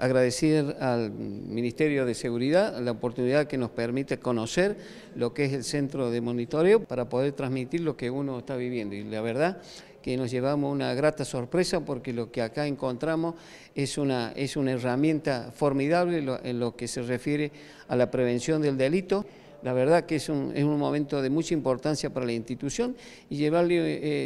agradecer al Ministerio de Seguridad la oportunidad que nos permite conocer lo que es el centro de monitoreo para poder transmitir lo que uno está viviendo. Y la verdad que nos llevamos una grata sorpresa porque lo que acá encontramos es una, es una herramienta formidable en lo que se refiere a la prevención del delito la verdad que es un, momento de mucha importancia para la institución y llevarle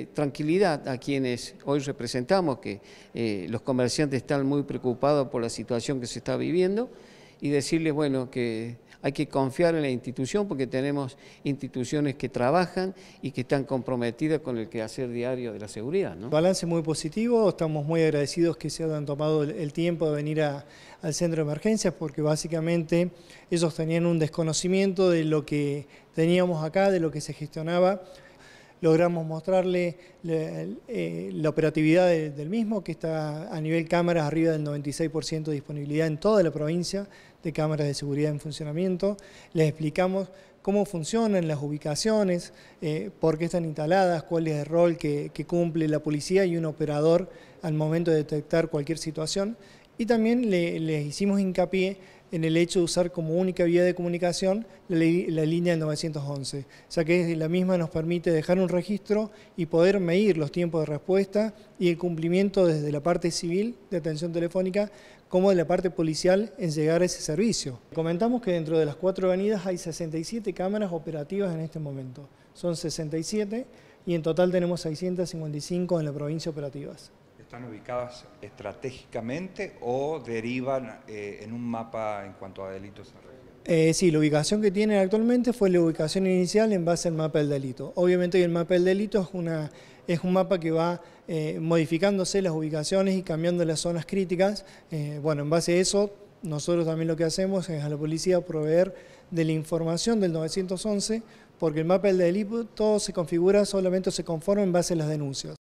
eh, tranquilidad a quienes hoy representamos, que eh, los comerciantes están muy preocupados por la situación que se está viviendo y decirles, bueno, que hay que confiar en la institución porque tenemos instituciones que trabajan y que están comprometidas con el quehacer diario de la seguridad. Balance muy positivo, estamos muy agradecidos que se hayan tomado el tiempo de venir al centro de emergencias porque básicamente ellos tenían un desconocimiento de lo que teníamos acá, de lo que se gestionaba logramos mostrarle la, eh, operatividad del mismo, que está a nivel cámaras arriba del 96% de disponibilidad en toda la provincia de cámaras de seguridad en funcionamiento. Les explicamos cómo funcionan las ubicaciones, eh, por qué están instaladas, cuál es el rol que, cumple la policía y un operador al momento de detectar cualquier situación. Y también les hicimos hincapié en el hecho de usar como única vía de comunicación la, línea 911, ya que la misma nos permite dejar un registro y poder medir los tiempos de respuesta y el cumplimiento desde la parte civil de atención telefónica como de la parte policial en llegar a ese servicio. Comentamos que dentro de las cuatro avenidas hay 67 cámaras operativas en este momento, son 67 y en total tenemos 655 en la provincia operativas están ubicadas estratégicamente o derivan eh, en un mapa en cuanto a delitos eh, sí, la ubicación que tienen actualmente fue la ubicación inicial en base al mapa del delito. Obviamente el mapa del delito es, una, es un mapa que va eh, modificándose las ubicaciones y cambiando las zonas críticas. bueno, en base a eso, nosotros también lo que hacemos es a la policía proveer de la información del 911, porque el mapa del delito todo se configura solamente se conforma en base a las denuncias.